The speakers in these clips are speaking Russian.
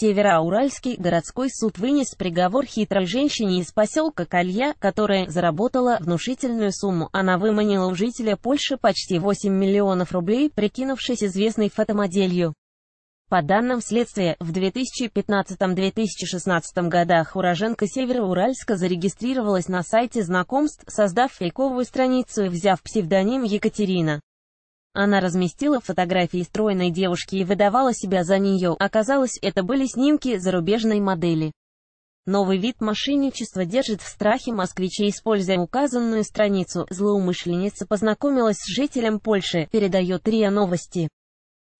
Североуральский городской суд вынес приговор хитрой женщине из поселка Колья, которая заработала внушительную сумму. Она выманила у жителя Польши почти 8 миллионов рублей, прикинувшись известной фотомоделью. По данным следствия, в 2015-2016 годах уроженка Североуральска зарегистрировалась на сайте знакомств, создав фейковую страницу и взяв псевдоним Екатерина. Она разместила фотографии стройной девушки и выдавала себя за нее. Оказалось, это были снимки зарубежной модели. Новый вид мошенничества держит в страхе москвичей, используя указанную страницу. Злоумышленница познакомилась с жителем Польши, передает РИА Новости.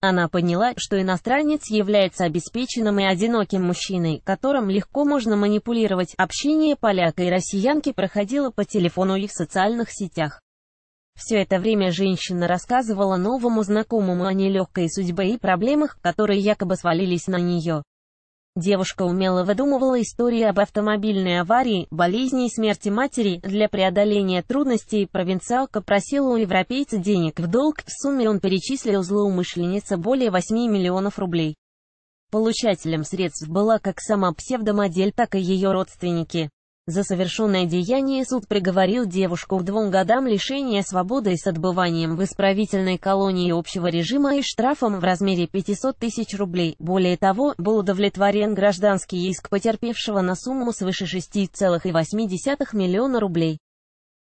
Она поняла, что иностранец является обеспеченным и одиноким мужчиной, которым легко можно манипулировать. Общение поляка и россиянки проходило по телефону и в социальных сетях. Все это время женщина рассказывала новому знакомому о нелегкой судьбе и проблемах, которые якобы свалились на нее. Девушка умело выдумывала истории об автомобильной аварии, болезни и смерти матери. Для преодоления трудностей провинциалка просила у европейца денег в долг. В сумме он перечислил злоумышленнице более 8 миллионов рублей. Получателем средств была как сама псевдомодель, так и ее родственники. За совершенное деяние суд приговорил девушку к двум годам лишения свободы с отбыванием в исправительной колонии общего режима и штрафом в размере 500 тысяч рублей. Более того, был удовлетворен гражданский иск потерпевшего на сумму свыше 6,8 миллиона рублей.